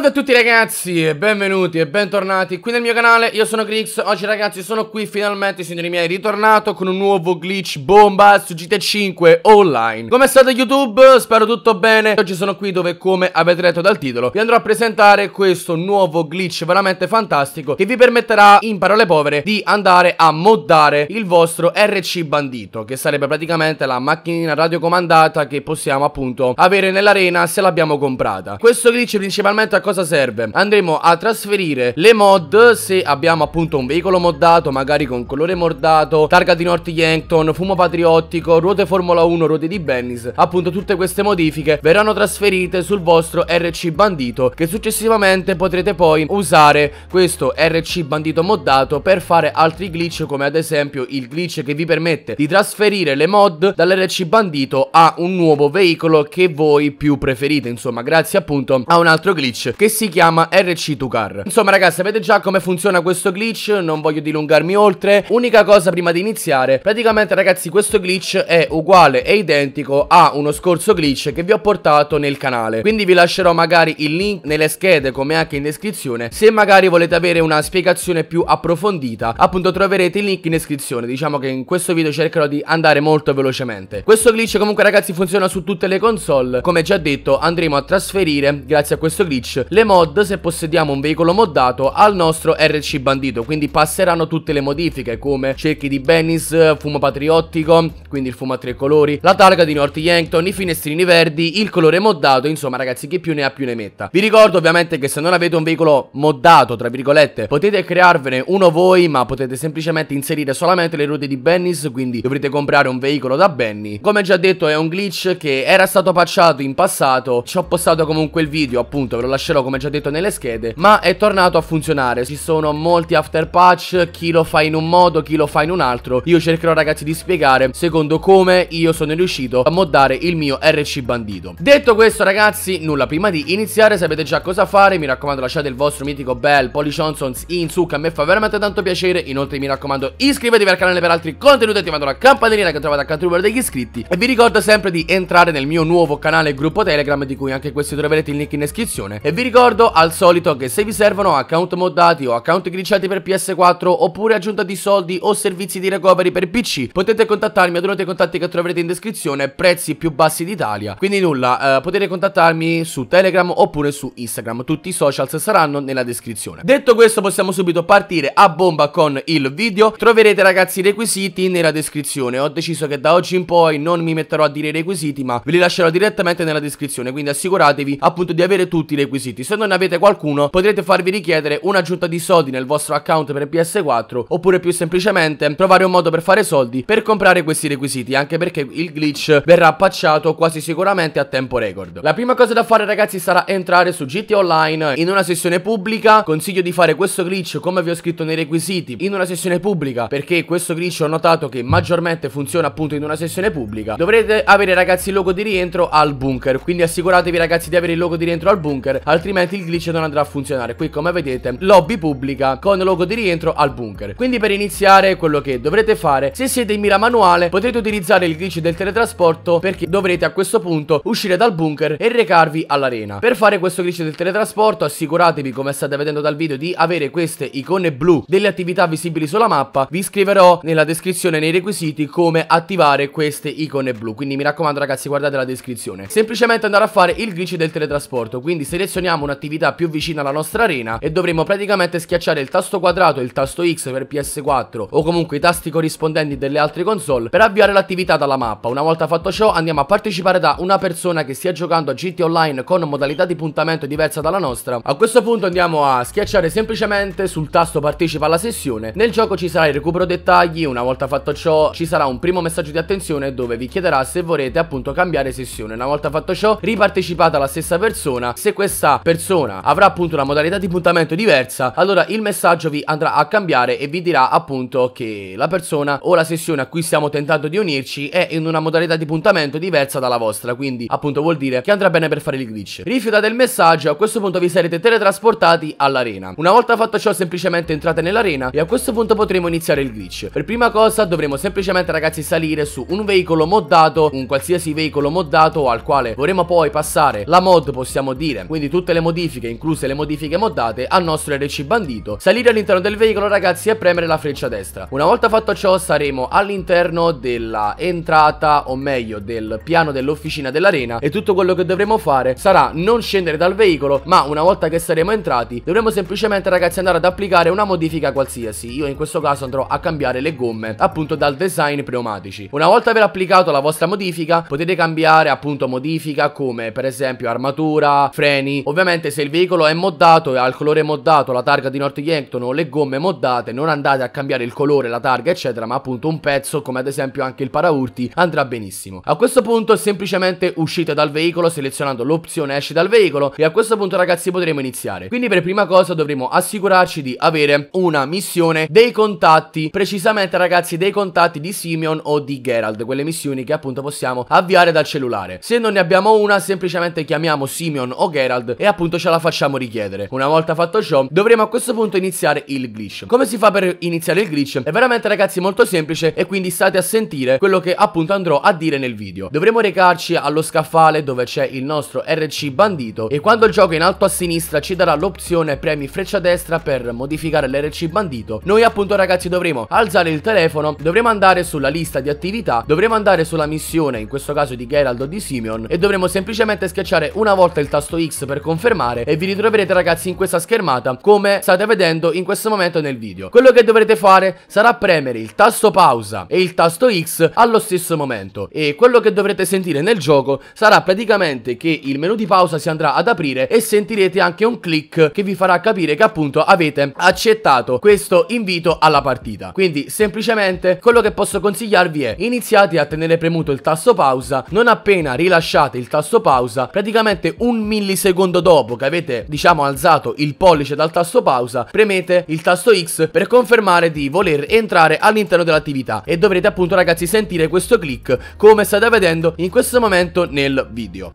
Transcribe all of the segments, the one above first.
Salve a tutti ragazzi e benvenuti e bentornati qui nel mio canale, io sono Grix, oggi ragazzi sono qui finalmente signori miei ritornato con un nuovo glitch bomba su GTA 5 online Come state YouTube? Spero tutto bene, oggi sono qui dove come avete letto dal titolo vi andrò a presentare questo nuovo glitch veramente fantastico che vi permetterà in parole povere di andare a moddare il vostro RC bandito che sarebbe praticamente la macchinina radiocomandata che possiamo appunto avere nell'arena se l'abbiamo comprata Questo glitch principalmente ha cosa serve? Andremo a trasferire le mod se abbiamo appunto un veicolo moddato, magari con colore mordato, targa di North Yankton, fumo patriottico, ruote Formula 1, ruote di Bennis. Appunto tutte queste modifiche verranno trasferite sul vostro RC bandito che successivamente potrete poi usare questo RC bandito moddato per fare altri glitch come ad esempio il glitch che vi permette di trasferire le mod dall'RC bandito a un nuovo veicolo che voi più preferite insomma grazie appunto a un altro glitch che si chiama RC2Car. Insomma ragazzi sapete già come funziona questo glitch, non voglio dilungarmi oltre. Unica cosa prima di iniziare, praticamente ragazzi questo glitch è uguale e identico a uno scorso glitch che vi ho portato nel canale. Quindi vi lascerò magari il link nelle schede come anche in descrizione se magari volete avere una spiegazione più approfondita appunto troverete il link in descrizione diciamo che in questo video cercherò di andare molto velocemente questo glitch comunque ragazzi funziona su tutte le console come già detto andremo a trasferire grazie a questo glitch le mod se possediamo un veicolo moddato al nostro RC bandito, quindi passeranno tutte le modifiche come cerchi di Bennis, fumo patriottico, quindi il fumo a tre colori, la targa di North Yankton, i finestrini verdi, il colore moddato, insomma ragazzi chi più ne ha più ne metta. Vi ricordo ovviamente che se non avete un veicolo moddato, tra virgolette, potete crearvene uno voi, ma potete semplicemente inserire solamente le ruote di Bennis, quindi dovrete comprare un veicolo da Benny. Come già detto è un glitch che era stato patchato in passato, ci ho postato comunque il video appunto, ve lo lascerò però come già detto nelle schede, ma è tornato a funzionare. Ci sono molti after patch, chi lo fa in un modo, chi lo fa in un altro. Io cercherò ragazzi di spiegare secondo come io sono riuscito a moddare il mio RC bandito. Detto questo ragazzi, nulla prima di iniziare, sapete già cosa fare, mi raccomando lasciate il vostro mitico bel Polly Johnsons in su Che a me fa veramente tanto piacere. Inoltre mi raccomando iscrivetevi al canale per altri contenuti, attivando la campanellina che trovate accanto al numero degli iscritti e vi ricordo sempre di entrare nel mio nuovo canale gruppo Telegram di cui anche questi troverete il link in descrizione e vi ricordo al solito che se vi servono account moddati o account glitchati per PS4 oppure aggiunta di soldi o servizi di recovery per PC potete contattarmi ad uno dei contatti che troverete in descrizione prezzi più bassi d'Italia quindi nulla eh, potete contattarmi su Telegram oppure su Instagram tutti i social saranno nella descrizione detto questo possiamo subito partire a bomba con il video troverete ragazzi i requisiti nella descrizione ho deciso che da oggi in poi non mi metterò a dire i requisiti ma ve li lascerò direttamente nella descrizione quindi assicuratevi appunto di avere tutti i requisiti acquisiti. Se non ne avete qualcuno potrete farvi richiedere un'aggiunta di soldi nel vostro account per PS4 oppure più semplicemente trovare un modo per fare soldi per comprare questi requisiti anche perché il glitch verrà patchato quasi sicuramente a tempo record. La prima cosa da fare ragazzi sarà entrare su GT Online in una sessione pubblica. Consiglio di fare questo glitch come vi ho scritto nei requisiti in una sessione pubblica perché questo glitch ho notato che maggiormente funziona appunto in una sessione pubblica. Dovrete avere ragazzi il logo di rientro al bunker quindi assicuratevi ragazzi di avere il logo di rientro al bunker altrimenti altrimenti il glitch non andrà a funzionare. Qui come vedete lobby pubblica con logo di rientro al bunker. Quindi per iniziare quello che dovrete fare, se siete in mira manuale potrete utilizzare il glitch del teletrasporto perché dovrete a questo punto uscire dal bunker e recarvi all'arena. Per fare questo glitch del teletrasporto assicuratevi come state vedendo dal video di avere queste icone blu delle attività visibili sulla mappa. Vi scriverò nella descrizione nei requisiti come attivare queste icone blu. Quindi mi raccomando ragazzi guardate la descrizione. Semplicemente andare a fare il glitch del teletrasporto. Quindi selezioniamo abbiamo un'attività più vicina alla nostra arena e dovremo praticamente schiacciare il tasto quadrato e il tasto X per PS4 o comunque i tasti corrispondenti delle altre console per avviare l'attività dalla mappa. Una volta fatto ciò andiamo a partecipare da una persona che stia giocando a GT Online con modalità di puntamento diversa dalla nostra. A questo punto andiamo a schiacciare semplicemente sul tasto partecipa alla sessione. Nel gioco ci sarà il recupero dettagli, una volta fatto ciò ci sarà un primo messaggio di attenzione dove vi chiederà se vorrete appunto cambiare sessione. Una volta fatto ciò ripartecipate alla stessa persona, se questa persona avrà appunto una modalità di puntamento diversa, allora il messaggio vi andrà a cambiare e vi dirà appunto che la persona o la sessione a cui stiamo tentando di unirci è in una modalità di puntamento diversa dalla vostra, quindi appunto vuol dire che andrà bene per fare il glitch. Rifiutate il messaggio, a questo punto vi sarete teletrasportati all'arena. Una volta fatto ciò semplicemente entrate nell'arena e a questo punto potremo iniziare il glitch. Per prima cosa dovremo semplicemente ragazzi salire su un veicolo moddato, un qualsiasi veicolo moddato al quale vorremmo poi passare la mod possiamo dire, quindi tutto tutte le modifiche, incluse le modifiche moddate, al nostro RC bandito, salire all'interno del veicolo ragazzi e premere la freccia destra. Una volta fatto ciò saremo all'interno della entrata, o meglio del piano dell'officina dell'arena e tutto quello che dovremo fare sarà non scendere dal veicolo, ma una volta che saremo entrati dovremo semplicemente ragazzi andare ad applicare una modifica qualsiasi. Io in questo caso andrò a cambiare le gomme appunto dal design pneumatici. Una volta aver applicato la vostra modifica potete cambiare appunto modifica come per esempio armatura, freni o Ovviamente se il veicolo è moddato e ha il colore moddato, la targa di North Yankton o le gomme moddate, non andate a cambiare il colore, la targa eccetera, ma appunto un pezzo come ad esempio anche il paraurti andrà benissimo. A questo punto semplicemente uscite dal veicolo selezionando l'opzione esci dal veicolo e a questo punto ragazzi potremo iniziare. Quindi per prima cosa dovremo assicurarci di avere una missione dei contatti, precisamente ragazzi dei contatti di Simeon o di Gerald, quelle missioni che appunto possiamo avviare dal cellulare. Se non ne abbiamo una semplicemente chiamiamo Simeon o Gerald e appunto ce la facciamo richiedere. Una volta fatto ciò, dovremo a questo punto iniziare il glitch. Come si fa per iniziare il glitch? È veramente ragazzi molto semplice e quindi state a sentire quello che appunto andrò a dire nel video. Dovremo recarci allo scaffale dove c'è il nostro RC bandito e quando il gioco in alto a sinistra ci darà l'opzione premi freccia destra per modificare l'RC bandito. Noi appunto ragazzi dovremo alzare il telefono, dovremo andare sulla lista di attività, dovremo andare sulla missione, in questo caso di Geraldo di Simeon e dovremo semplicemente schiacciare una volta il tasto X per confermare confermare e vi ritroverete ragazzi in questa schermata come state vedendo in questo momento nel video. Quello che dovrete fare sarà premere il tasto pausa e il tasto X allo stesso momento e quello che dovrete sentire nel gioco sarà praticamente che il menu di pausa si andrà ad aprire e sentirete anche un click che vi farà capire che appunto avete accettato questo invito alla partita. Quindi semplicemente quello che posso consigliarvi è iniziate a tenere premuto il tasto pausa, non appena rilasciate il tasto pausa praticamente un millisecondo dopo dopo che avete diciamo alzato il pollice dal tasto pausa premete il tasto X per confermare di voler entrare all'interno dell'attività e dovrete appunto ragazzi sentire questo click come state vedendo in questo momento nel video.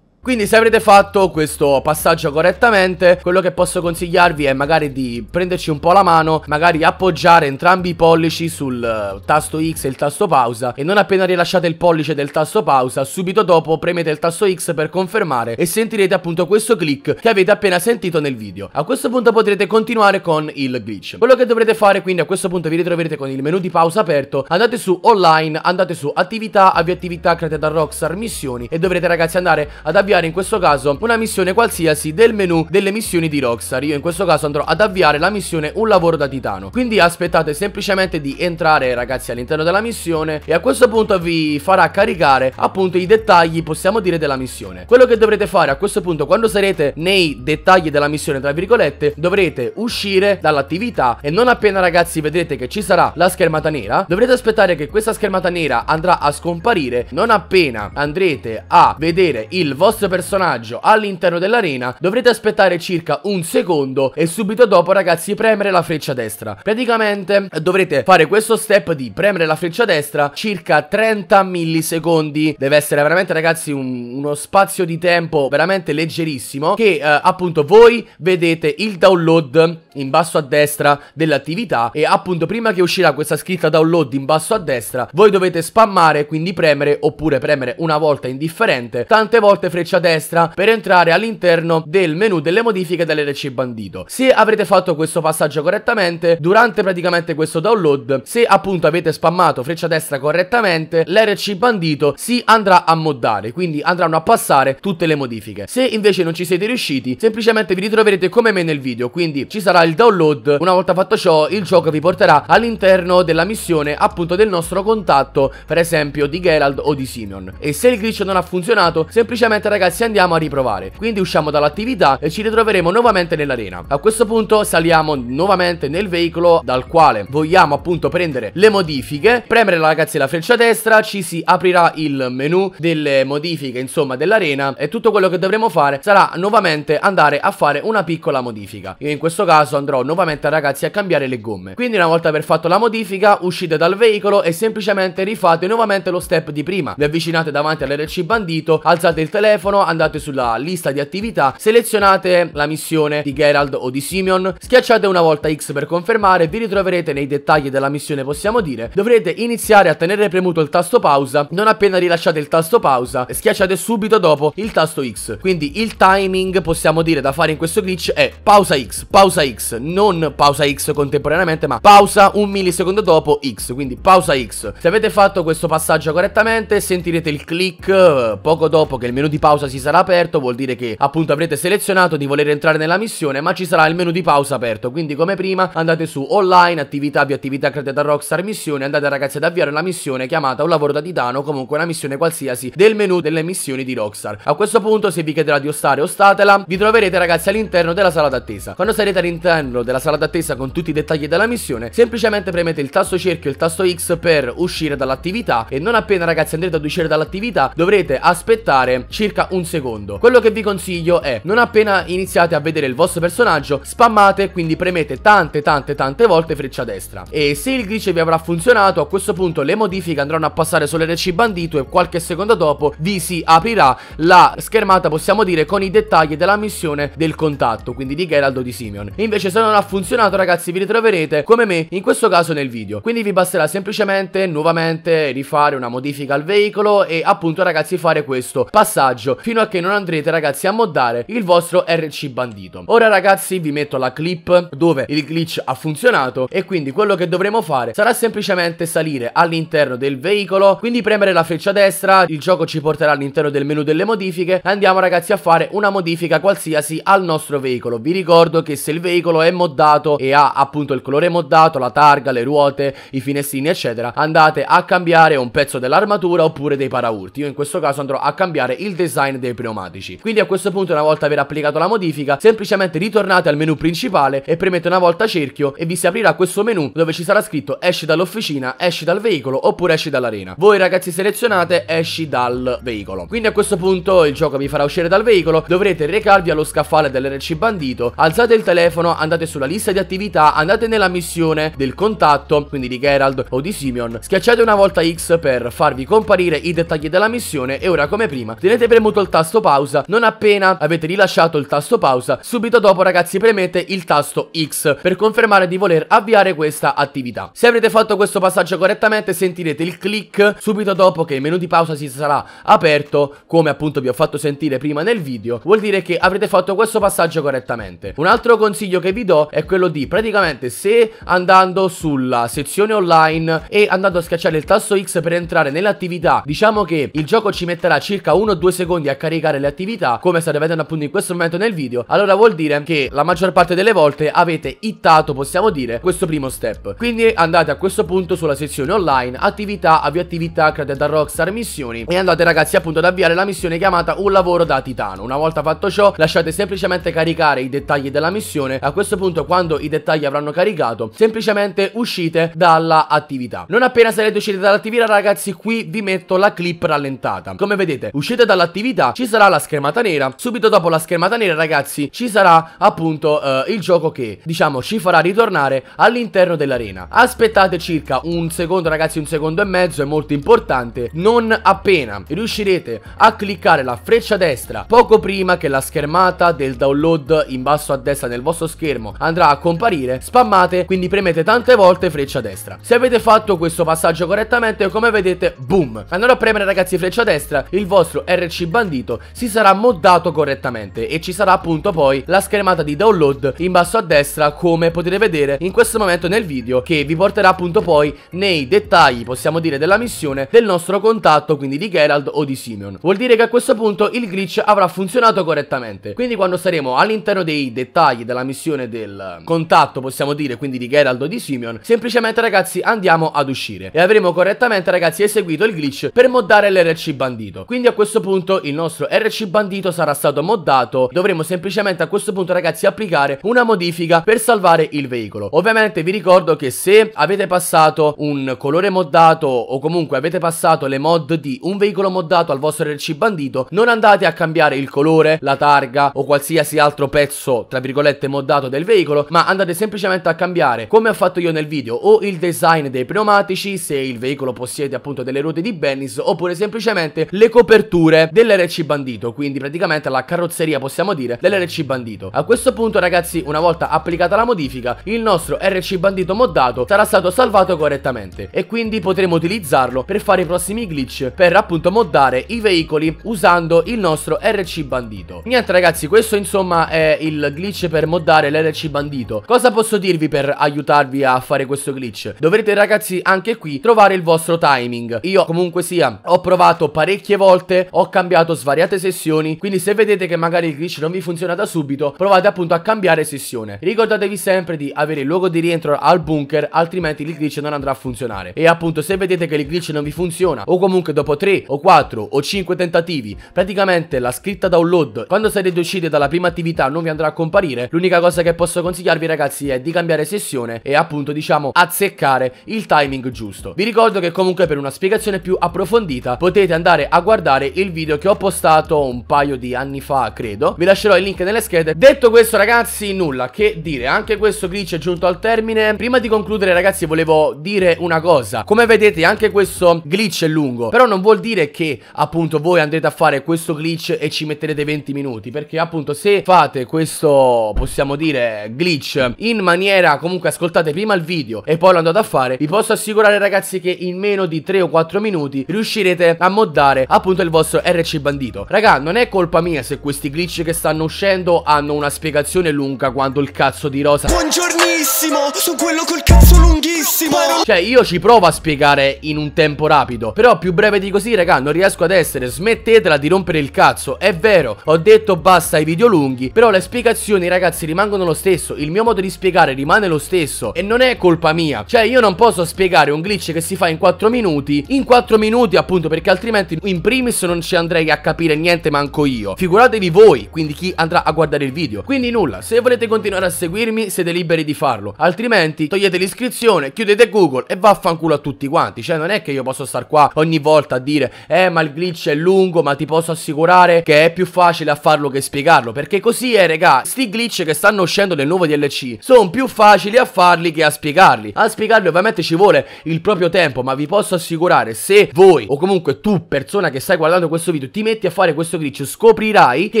Quindi se avrete fatto questo passaggio correttamente Quello che posso consigliarvi è magari di prenderci un po' la mano Magari appoggiare entrambi i pollici sul uh, tasto X e il tasto pausa E non appena rilasciate il pollice del tasto pausa Subito dopo premete il tasto X per confermare E sentirete appunto questo click che avete appena sentito nel video A questo punto potrete continuare con il glitch Quello che dovrete fare quindi a questo punto vi ritroverete con il menu di pausa aperto Andate su online, andate su attività, avvia attività create da Rockstar, missioni E dovrete ragazzi andare ad avviare avviare in questo caso una missione qualsiasi del menu delle missioni di Rockstar. Io in questo caso andrò ad avviare la missione Un lavoro da titano. Quindi aspettate semplicemente di entrare ragazzi all'interno della missione e a questo punto vi farà caricare appunto i dettagli possiamo dire della missione. Quello che dovrete fare a questo punto quando sarete nei dettagli della missione tra virgolette dovrete uscire dall'attività e non appena ragazzi vedrete che ci sarà la schermata nera dovrete aspettare che questa schermata nera andrà a scomparire non appena andrete a vedere il vostro vostro personaggio all'interno dell'arena dovrete aspettare circa un secondo e subito dopo ragazzi premere la freccia destra Praticamente dovrete fare questo step di premere la freccia destra circa 30 millisecondi Deve essere veramente ragazzi un, uno spazio di tempo veramente leggerissimo Che eh, appunto voi vedete il download in basso a destra dell'attività E appunto prima che uscirà questa scritta download in basso a destra Voi dovete spammare quindi premere oppure premere una volta indifferente Tante volte freccia freccia destra per entrare all'interno del menu delle modifiche dell'RC bandito. Se avrete fatto questo passaggio correttamente, durante praticamente questo download, se appunto avete spammato freccia destra correttamente, l'RC bandito si andrà a moddare, quindi andranno a passare tutte le modifiche. Se invece non ci siete riusciti, semplicemente vi ritroverete come me nel video, quindi ci sarà il download. Una volta fatto ciò, il gioco vi porterà all'interno della missione appunto del nostro contatto, per esempio di Geralt o di Simeon. E se il glitch non ha funzionato, semplicemente ragazzi ragazzi andiamo a riprovare Quindi usciamo dall'attività e ci ritroveremo nuovamente nell'arena A questo punto saliamo nuovamente nel veicolo dal quale vogliamo appunto prendere le modifiche Premere ragazzi la freccia destra ci si aprirà il menu delle modifiche insomma dell'arena E tutto quello che dovremo fare sarà nuovamente andare a fare una piccola modifica Io in questo caso andrò nuovamente ragazzi a cambiare le gomme Quindi una volta aver fatto la modifica uscite dal veicolo e semplicemente rifate nuovamente lo step di prima Vi avvicinate davanti all'RC bandito alzate il telefono microfono andate sulla lista di attività, selezionate la missione di Gerald o di Simeon, schiacciate una volta X per confermare, vi ritroverete nei dettagli della missione possiamo dire, dovrete iniziare a tenere premuto il tasto pausa, non appena rilasciate il tasto pausa, schiacciate subito dopo il tasto X, quindi il timing possiamo dire da fare in questo glitch è pausa X, pausa X, non pausa X contemporaneamente ma pausa un millisecondo dopo X, quindi pausa X. Se avete fatto questo passaggio correttamente sentirete il click eh, poco dopo che il menu di pausa pausa si sarà aperto, vuol dire che appunto avrete selezionato di voler entrare nella missione, ma ci sarà il menu di pausa aperto, quindi come prima andate su online, attività, più attività create da Rockstar missione, andate ragazzi ad avviare una missione chiamata un lavoro da titano, comunque una missione qualsiasi del menu delle missioni di Rockstar. A questo punto se vi chiederà di ostare, o statela, vi troverete ragazzi all'interno della sala d'attesa. Quando sarete all'interno della sala d'attesa con tutti i dettagli della missione, semplicemente premete il tasto cerchio e il tasto X per uscire dall'attività e non appena ragazzi andrete ad uscire dall'attività dovrete aspettare circa un secondo Quello che vi consiglio è non appena iniziate a vedere il vostro personaggio Spammate quindi premete tante tante tante volte freccia destra E se il glitch vi avrà funzionato a questo punto le modifiche andranno a passare sull'RC bandito E qualche secondo dopo vi si aprirà la schermata possiamo dire con i dettagli della missione del contatto Quindi di Geralt o di Simeon Invece se non ha funzionato ragazzi vi ritroverete come me in questo caso nel video Quindi vi basterà semplicemente nuovamente rifare una modifica al veicolo e appunto ragazzi fare questo passaggio fino a che non andrete ragazzi a moddare il vostro RC bandito. Ora ragazzi vi metto la clip dove il glitch ha funzionato e quindi quello che dovremo fare sarà semplicemente salire all'interno del veicolo, quindi premere la freccia destra, il gioco ci porterà all'interno del menu delle modifiche andiamo ragazzi a fare una modifica qualsiasi al nostro veicolo. Vi ricordo che se il veicolo è moddato e ha appunto il colore moddato, la targa, le ruote, i finestrini eccetera, andate a cambiare un pezzo dell'armatura oppure dei paraurti. Io in questo caso andrò a cambiare il design design dei pneumatici. Quindi a questo punto una volta aver applicato la modifica semplicemente ritornate al menu principale e premete una volta cerchio e vi si aprirà questo menu dove ci sarà scritto esci dall'officina, esci dal veicolo oppure esci dall'arena. Voi ragazzi selezionate esci dal veicolo. Quindi a questo punto il gioco vi farà uscire dal veicolo, dovrete recarvi allo scaffale dell'RC bandito, alzate il telefono, andate sulla lista di attività, andate nella missione del contatto, quindi di Gerald o di Simeon, schiacciate una volta X per farvi comparire i dettagli della missione e ora come prima tenete premuto avuto il tasto pausa, non appena avete rilasciato il tasto pausa, subito dopo ragazzi premete il tasto X per confermare di voler avviare questa attività. Se avrete fatto questo passaggio correttamente sentirete il click subito dopo che il menu di pausa si sarà aperto, come appunto vi ho fatto sentire prima nel video, vuol dire che avrete fatto questo passaggio correttamente. Un altro consiglio che vi do è quello di praticamente se andando sulla sezione online e andando a schiacciare il tasto X per entrare nell'attività, diciamo che il gioco ci metterà circa 1-2 secondi secondi a caricare le attività come state vedendo appunto in questo momento nel video allora vuol dire che la maggior parte delle volte avete ittato possiamo dire questo primo step quindi andate a questo punto sulla sezione online attività avvio attività create da rockstar missioni e andate ragazzi appunto ad avviare la missione chiamata un lavoro da titano una volta fatto ciò lasciate semplicemente caricare i dettagli della missione a questo punto quando i dettagli avranno caricato semplicemente uscite dalla attività non appena sarete usciti dall'attività ragazzi qui vi metto la clip rallentata come vedete uscite dall'attività abilità ci sarà la schermata nera Subito dopo la schermata nera ragazzi ci sarà appunto eh, il gioco che diciamo ci farà ritornare all'interno dell'arena Aspettate circa un secondo ragazzi un secondo e mezzo è molto importante Non appena riuscirete a cliccare la freccia destra poco prima che la schermata del download in basso a destra nel vostro schermo andrà a comparire Spammate quindi premete tante volte freccia destra Se avete fatto questo passaggio correttamente come vedete boom Andrò a premere ragazzi freccia destra il vostro RC bandito si sarà moddato correttamente e ci sarà appunto poi la schermata di download in basso a destra come potete vedere in questo momento nel video che vi porterà appunto poi nei dettagli possiamo dire della missione del nostro contatto quindi di Geralt o di Simeon. Vuol dire che a questo punto il glitch avrà funzionato correttamente quindi quando saremo all'interno dei dettagli della missione del contatto possiamo dire quindi di Geralt o di Simeon semplicemente ragazzi andiamo ad uscire e avremo correttamente ragazzi eseguito il glitch per moddare l'RC bandito quindi a questo punto il il nostro RC bandito sarà stato moddato Dovremo semplicemente a questo punto ragazzi applicare una modifica per salvare il veicolo Ovviamente vi ricordo che se avete passato un colore moddato o comunque avete passato le mod di un veicolo moddato al vostro RC bandito Non andate a cambiare il colore, la targa o qualsiasi altro pezzo tra virgolette moddato del veicolo Ma andate semplicemente a cambiare come ho fatto io nel video o il design dei pneumatici se il veicolo possiede appunto delle ruote di Bennis Oppure semplicemente le coperture dell'RC dell'RC bandito, quindi praticamente la carrozzeria possiamo dire dell'RC bandito. A questo punto ragazzi una volta applicata la modifica il nostro RC bandito moddato sarà stato salvato correttamente e quindi potremo utilizzarlo per fare i prossimi glitch per appunto moddare i veicoli usando il nostro RC bandito. Niente ragazzi questo insomma è il glitch per moddare l'RC bandito. Cosa posso dirvi per aiutarvi a fare questo glitch? Dovrete ragazzi anche qui trovare il vostro timing. Io comunque sia ho provato parecchie volte, ho cambiato giocato svariate sessioni, quindi se vedete che magari il glitch non vi funziona da subito, provate appunto a cambiare sessione. Ricordatevi sempre di avere il luogo di rientro al bunker, altrimenti il glitch non andrà a funzionare. E appunto se vedete che il glitch non vi funziona, o comunque dopo 3 o 4 o 5 tentativi, praticamente la scritta download, quando sarete usciti dalla prima attività non vi andrà a comparire, l'unica cosa che posso consigliarvi ragazzi è di cambiare sessione e appunto diciamo azzeccare il timing giusto. Vi ricordo che comunque per una spiegazione più approfondita potete andare a guardare il video che ho postato un paio di anni fa, credo. Vi lascerò il link nelle schede. Detto questo, ragazzi, nulla che dire. Anche questo glitch è giunto al termine. Prima di concludere, ragazzi, volevo dire una cosa. Come vedete, anche questo glitch è lungo. Però non vuol dire che, appunto, voi andrete a fare questo glitch e ci metterete 20 minuti. Perché, appunto, se fate questo, possiamo dire, glitch in maniera... Comunque, ascoltate prima il video e poi lo andate a fare. Vi posso assicurare, ragazzi, che in meno di 3 o 4 minuti riuscirete a moddare, appunto, il vostro RC bandito. Raga, non è colpa mia se questi glitch che stanno uscendo hanno una spiegazione lunga quanto il cazzo di Rosa... Buongiornissimo, sono quello col cazzo lunghissimo! Cioè, io ci provo a spiegare in un tempo rapido, però più breve di così, raga, non riesco ad essere. Smettetela di rompere il cazzo, è vero, ho detto basta ai video lunghi, però le spiegazioni, ragazzi, rimangono lo stesso. Il mio modo di spiegare rimane lo stesso e non è colpa mia. Cioè, io non posso spiegare un glitch che si fa in 4 minuti, in 4 minuti appunto, perché altrimenti in primis non ci andrei a capire niente manco io. Figuratevi voi, quindi chi andrà a guardare il video. Quindi nulla, se volete continuare a seguirmi siete liberi di farlo, altrimenti togliete l'iscrizione, chiudete Google e vaffanculo a tutti quanti. Cioè non è che io posso star qua ogni volta a dire eh ma il glitch è lungo ma ti posso assicurare che è più facile a farlo che spiegarlo. Perché così è regà, sti glitch che stanno uscendo nel nuovo DLC sono più facili a farli che a spiegarli. A spiegarli ovviamente ci vuole il proprio tempo ma vi posso assicurare se voi o comunque tu persona che stai guardando questo video ti ti metti a fare questo glitch scoprirai che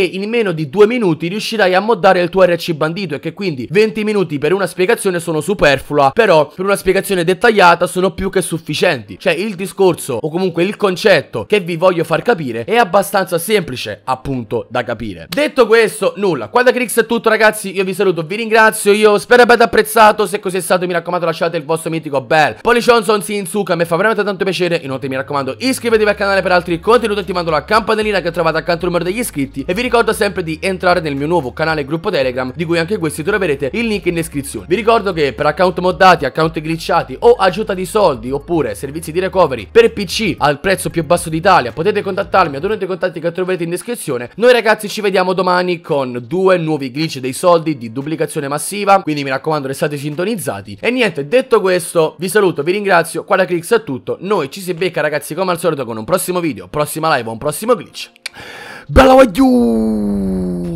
in meno di due minuti riuscirai a moddare il tuo RC bandito e che quindi 20 minuti per una spiegazione sono superflua, però per una spiegazione dettagliata sono più che sufficienti. Cioè il discorso o comunque il concetto che vi voglio far capire è abbastanza semplice appunto da capire. Detto questo, nulla. Qua da Crix è tutto ragazzi, io vi saluto, vi ringrazio, io spero abbiate apprezzato, se così è stato mi raccomando lasciate il vostro mitico bel. in su che a me fa veramente tanto piacere, inoltre mi raccomando iscrivetevi al canale per altri contenuti ti mando la campanella campanellina che trovate accanto al numero degli iscritti e vi ricordo sempre di entrare nel mio nuovo canale gruppo Telegram di cui anche questi troverete il link in descrizione. Vi ricordo che per account moddati, account glitchati o aggiunta di soldi oppure servizi di recovery per PC al prezzo più basso d'Italia potete contattarmi ad uno dei contatti che troverete in descrizione. Noi ragazzi ci vediamo domani con due nuovi glitch dei soldi di duplicazione massiva quindi mi raccomando restate sintonizzati e niente detto questo vi saluto vi ringrazio qua da Crix è tutto noi ci si becca ragazzi come al solito con un prossimo video prossima live un prossimo Roglic. Beleadjuk!